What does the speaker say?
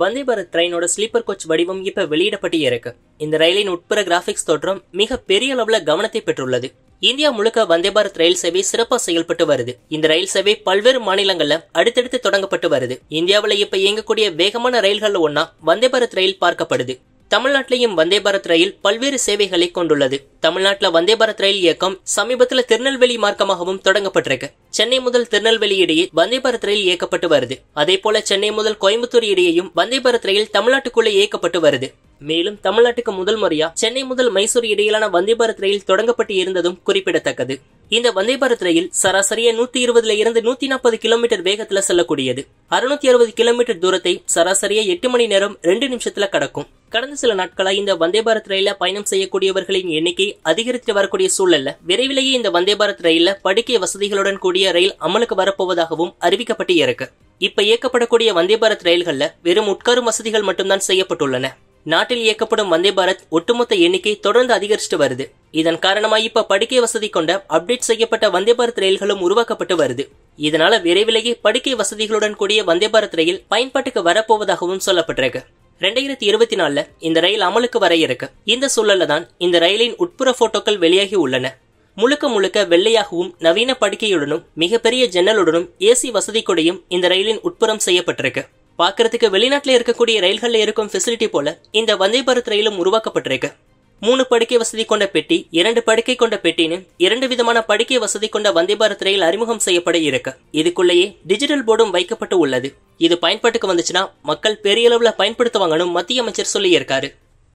வந்தே பாரத் ட்ரெயினோட sleeper coach வடிவம் இப்ப வெளியிடப்பட்டு இருக்கு இந்த ரயிலின் உட்புற கிராபிக்ஸ் தோற்றம் மிக பெரிய அளவுல கவனத்தை பெற்றுள்ளது இந்தியா முழுக்க வந்தே பாரத் ரயில் சேவை சிறப்பா செயல்பட்டு வருது இந்த ரயில் சேவை பல்வேறு மாநிலங்கள்ல அடுத்தடுத்து தொடங்கப்பட்டு வருது இந்தியாவில இப்ப இயங்கக்கூடிய வேகமான ரயில்கள் ஒன்னா வந்தே பாரத் ரயில் பார்க்கப்படுது தமிழ்நாட்டிலையும் வந்தே பாரத் ரயில் பல்வேறு சேவைகளை கொண்டுள்ளது தமிழ்நாட்டில் வந்தே பாரத் ரயில் இயக்கம் சமீபத்தில் திருநெல்வேலி மார்க்கமாகவும் தொடங்கப்பட்டிருக்கு சென்னை முதல் திருநெல்வேலி இடையே வந்தே பாரத் ரயில் இயக்கப்பட்டு வருது அதே போல சென்னை முதல் கோயம்புத்தூர் இடையேயும் வந்தே பாரத் ரயில் தமிழ்நாட்டுக்குள்ளே இயக்கப்பட்டு வருது மேலும் தமிழ்நாட்டுக்கு முதல் முறையா சென்னை முதல் மைசூர் இடையிலான வந்தே பாரத் ரயில் தொடங்கப்பட்டு இருந்ததும் குறிப்பிடத்தக்கது இந்த வந்தே பாரத் ரயில் சராசரியா நூத்தி இருபதுல இருந்து நூத்தி நாற்பது கிலோமீட்டர் வேகத்துல செல்லக்கூடியது அறுநூத்தி அறுபது கிலோமீட்டர் தூரத்தை சராசரியா எட்டு மணி நேரம் ரெண்டு நிமிஷத்துல கடக்கும் கடந்த சில நாட்களா இந்த வந்தே பாரத் ரயில பயணம் செய்யக்கூடியவர்களின் எண்ணிக்கை அதிகரித்து வரக்கூடிய சூழல்ல விரைவிலேயே இந்த வந்தே பாரத் ரயில படுக்கை வசதிகளுடன் கூடிய ரயில் அமலுக்கு வரப்போவதாகவும் அறிவிக்கப்பட்டு இருக்கு இப்ப இயக்கப்படக்கூடிய வந்தே பாரத் ரயில்கள்ல வெறும் உட்காரும் வசதிகள் மட்டும்தான் செய்யப்பட்டுள்ளன நாட்டில் இயக்கப்படும் வந்தே பாரத் ஒட்டுமொத்த எண்ணிக்கை தொடர்ந்து அதிகரிச்சுட்டு வருது இதன் காரணமாக இப்ப படுக்கை வசதி கொண்ட அப்டேட் செய்யப்பட்ட வந்தே பாரத் ரயில்களும் உருவாக்கப்பட்டு வருது இதனால விரைவிலேயே படுக்கை வசதிகளுடன் கூடிய வந்தே பாரத் ரயில் பயன்பாட்டுக்கு வரப்போவதாகவும் சொல்லப்பட்டிருக்கு ரெண்டாயிரத்தி இருபத்தி நாலுல இந்த ரயில் அமலுக்கு வர இருக்கு இந்த சூழல்ல தான் இந்த ரயிலின் உட்புற போட்டோக்கள் வெளியாகி உள்ளன முழுக்க முழுக்க வெள்ளையாகவும் நவீன படுக்கையுடனும் மிகப்பெரிய ஜன்னலுடனும் ஏசி வசதி கூடயும் இந்த ரயிலின் உட்புறம் செய்யப்பட்டிருக்கு பாக்குறதுக்கு வெளிநாட்டில் இருக்கக்கூடிய ரயில்களில் இருக்கும் ஃபெசிலிட்டி போல இந்த வந்தே பாரத் ரயிலும் உருவாக்கப்பட்டிருக்கு மூணு படுக்கை வசதி கொண்ட பெட்டி இரண்டு படுக்கை கொண்ட பெட்டின்னு இரண்டு விதமான படுக்கை வசதி கொண்ட வந்தே பாரத் ரயில் அறிமுகம் செய்யப்பட இருக்கு இதுக்குள்ளேயே டிஜிட்டல் போர்டும் வைக்கப்பட்டு உள்ளது இது பயன்பாட்டுக்கு வந்துச்சுன்னா மக்கள் பெரிய அளவுல பயன்படுத்துவாங்கன்னு மத்திய அமைச்சர் சொல்லியிருக்காரு